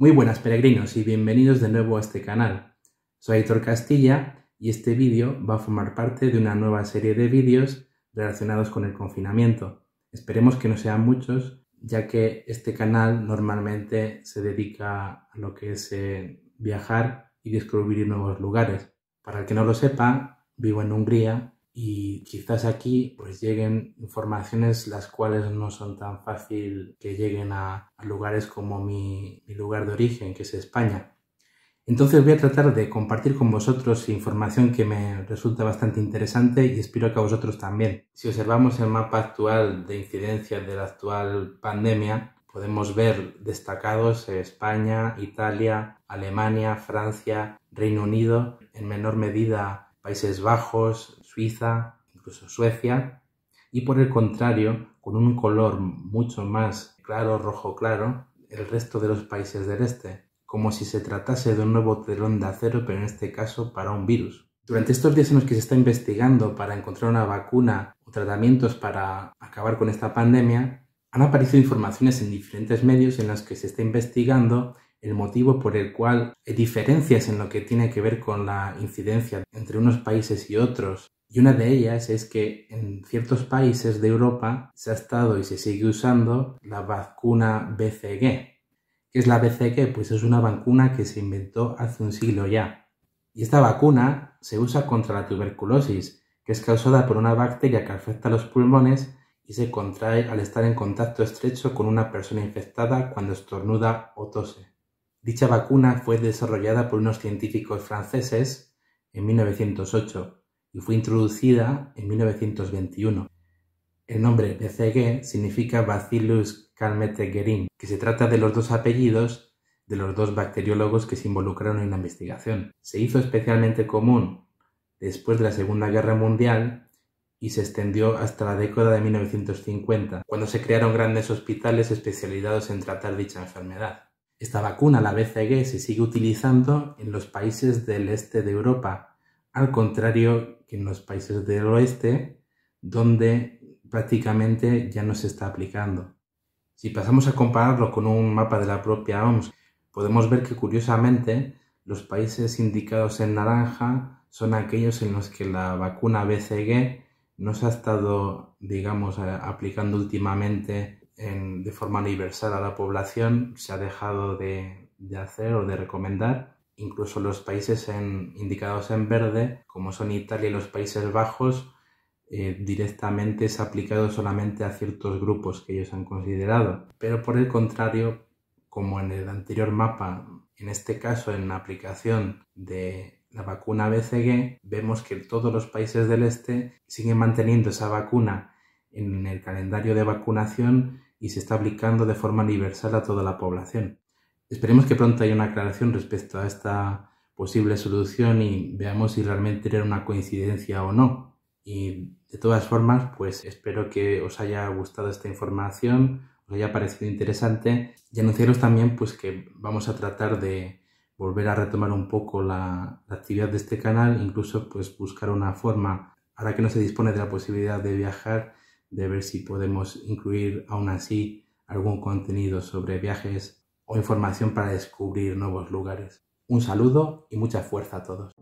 Muy buenas peregrinos y bienvenidos de nuevo a este canal. Soy Aitor Castilla y este vídeo va a formar parte de una nueva serie de vídeos relacionados con el confinamiento. Esperemos que no sean muchos, ya que este canal normalmente se dedica a lo que es eh, viajar y descubrir nuevos lugares. Para el que no lo sepa, vivo en Hungría y quizás aquí pues lleguen informaciones las cuales no son tan fácil que lleguen a, lugares como mi, lugar de origen, que es España. Entonces voy a tratar de compartir con vosotros información que me resulta bastante interesante y espero que a vosotros también. Si observamos el mapa actual de incidencia de la actual pandemia, podemos ver destacados España, Italia, Alemania, Francia, Reino Unido, en menor medida Países Bajos, Suiza, incluso Suecia, y por el contrario, con un color mucho más claro, rojo claro, el resto de los países del este, como si se tratase de un nuevo telón de acero, pero en este caso para un virus. Durante estos días en los que se está investigando para encontrar una vacuna o tratamientos para acabar con esta pandemia, han aparecido informaciones en diferentes medios en las que se está investigando el motivo por el cual hay diferencias en lo que tiene que ver con la incidencia entre unos países y otros. Y una de ellas es que en ciertos países de Europa se ha estado y se sigue usando la vacuna BCG. ¿Qué es la BCG? Pues es una vacuna que se inventó hace un siglo ya. Y esta vacuna se usa contra la tuberculosis, que es causada por una bacteria que afecta los pulmones y se contrae al estar en contacto estrecho con una persona infectada cuando estornuda o tose. Dicha vacuna fue desarrollada por unos científicos franceses en 1908 y fue introducida en 1921. El nombre BCG significa Bacillus Guerin, que se trata de los dos apellidos de los dos bacteriólogos que se involucraron en la investigación. Se hizo especialmente común después de la Segunda Guerra Mundial y se extendió hasta la década de 1950, cuando se crearon grandes hospitales especializados en tratar dicha enfermedad. Esta vacuna, la BCG, se sigue utilizando en los países del este de Europa, al contrario que en los países del oeste, donde prácticamente ya no se está aplicando. Si pasamos a compararlo con un mapa de la propia OMS, podemos ver que curiosamente los países indicados en naranja son aquellos en los que la vacuna BCG no se ha estado, digamos, aplicando últimamente de forma universal a la población se ha dejado de, de hacer o de recomendar. Incluso los países en, indicados en verde, como son Italia y los Países Bajos, eh, directamente directamente ha aplicado solamente a ciertos grupos que ellos han considerado. Pero por el contrario, como en el anterior mapa, en este caso en la aplicación de la vacuna BCG, vemos que todos los países del este siguen manteniendo esa vacuna en el calendario de vacunación y se está aplicando de forma universal a toda la población. Esperemos que pronto haya una aclaración respecto a esta posible solución y veamos si realmente era una coincidencia o no. Y de todas formas, pues espero que os haya gustado esta información, os haya parecido interesante y anunciaros también pues que vamos a tratar de volver a retomar un poco la, actividad de este canal, incluso pues buscar una forma, ahora que no se dispone de la posibilidad de viajar, de ver si podemos incluir aún así algún contenido sobre viajes o información para descubrir nuevos lugares. Un saludo y mucha fuerza a todos.